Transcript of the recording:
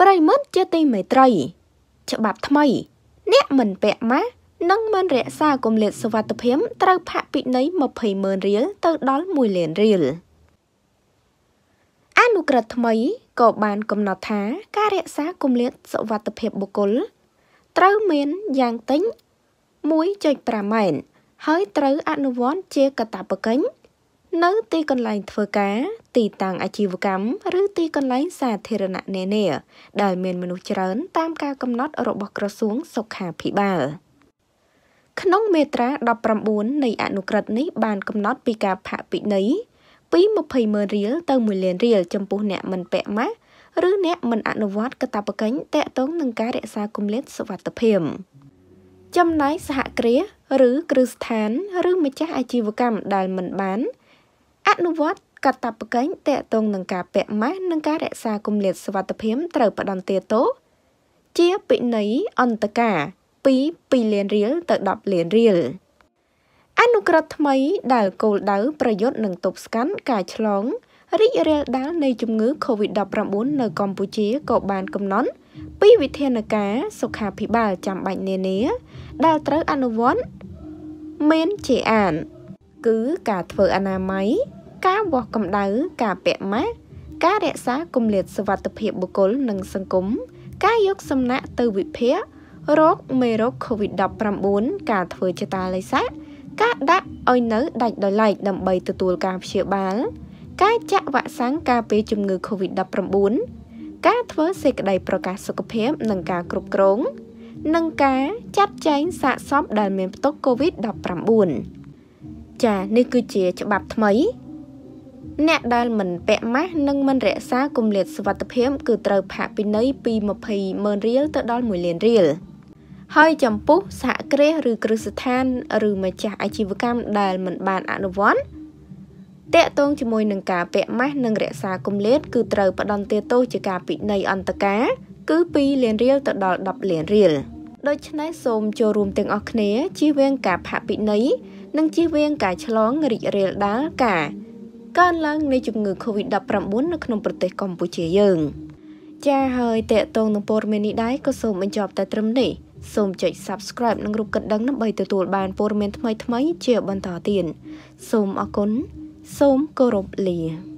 ប្រិមិត្តជាទីមេត្រីច្បាប់ថ្មី អ្នកមិនពាក់ម៉ាស់និងមិនរក្សាគម្លាតសុវត្ថិភាពត្រូវផាកពិន័យ200000រៀលទៅដល់1លានរៀលអនុក្រឹត្យថ្មីក៏បានកំណត់ថាការរក្សាគម្លាតសុវត្ថិភាពបុគ្គលត្រូវមានយ៉ាងតិច1.5ម៉ែត្រហើយត្រូវអនុវត្តជាកតាបកិច្ចនៅទីកន្លែងធ្វើការទីតាំងអាជីវកម្មឬ ទីកន្លែងសាធារណៈនានាដែលមានមនុស្សច្រើន តាមការកំណត់របស់ក្រសួងសុខាភិបាលក្នុងមេត្រា19នៃ អនុក្រឹត្យនេះបានកំណត់ពីការផាកពិន័យពី200,000រៀលទៅ1លានរៀលចំពោះអ្នកមិនពាក់ម៉ាស់ឬអ្នកមិនអនុវត្តកាតព្វកិច្ចតាក់ទងនឹងការរក្សាគម្លាតសុវត្ថិភាពចំណែកសហគ្រាសឬគ្រឹះស្ថាន ឬម្ចាស់អាជីវកម្មដែលមិនបានអនុវត្តកាតព្វកិច្ចតកតងនឹងការពាក់ម៉ាស់និងការរក្សាគម្លាតសុវត្ថិភាពត្រូវផ្ដន្ទាទោសជាពិន័យអន្តការពី2លានរៀលទៅ10លានរៀលអនុក្រឹត្យថ្មីដែលគោលដៅប្រយុទ្ធនឹងទប់ស្កាត់ការឆ្លង រីករាលដាលនៃជំងឺ Covid-19 នៅកម្ពុជាក៏បានកំណត់ពីវិធានការសុខាភិបាលចាំបាច់នានាដែលត្រូវអនុវត្តមានជាអានគឺការធ្វើអនាម័យការវាស់កម្ដៅការពាក់ម៉ាសការរក្សាគម្លាតសុវត្ថិភាពបុគ្គលនិងសង្គមការយកសំណាក់ទៅវិភាគរោគមេរោគ COVID-19 ការធ្វើចតាឡេសាការដាក់ឲ្យនៅដាច់ដោយឡែកដើម្បីទទួលការព្យាបាលការចាក់វ៉ាក់សាំងការពារជំងឺ COVID-19 ការធ្វើសេចក្តីប្រកាសសុខភាពនិងការគ្រប់គ្រង និងការចាត់ចែងសាកសពដែលមានផ្ទុក COVID-19 ចា៎នេះគឺជាច្បាប់ថ្មីអ្នកដែលមិនពាក់ម៉ាស់និងមិនរក្សាគម្លាតសុវត្ថិភាពគឺត្រូវផាកពិន័យពី20ម៉ឺនរៀលទៅដល់1លានរៀលហើយចំពោះសហគ្រាសឬគ្រឹះស្ថានឬម្ចាស់អាជីវកម្មដែលមិនបានអនុវត្តតាកតងជាមួយនឹងការពាក់ម៉ាស់និងរក្សាគម្លាតគឺត្រូវផ្ដន្ទាទោសជាការពិន័យអន្តការគឺ2លានរៀលទៅដល់10លានរៀលដូច្នេះសូមចូលរួមទាំងអស់គ្នាជៀសវាងការផាកពិន័យនិងជៀសវាងការឆ្លងរីករាលដាលការកើនឡើងនៃជំងឺ Covid-19 នៅក្នុងប្រទេសកម្ពុជាយើងចាហើយតេតងនឹងព័ត៌មាននេះដែរក៏សូមបញ្ចប់តែត្រឹមនេះសូមចុច Subscribe និងរូបកណ្ដឹងដើម្បីទទួល បានព័ត៌មានថ្មីៗជាបន្តទៀតសូមអរគុណសូមគោរពលា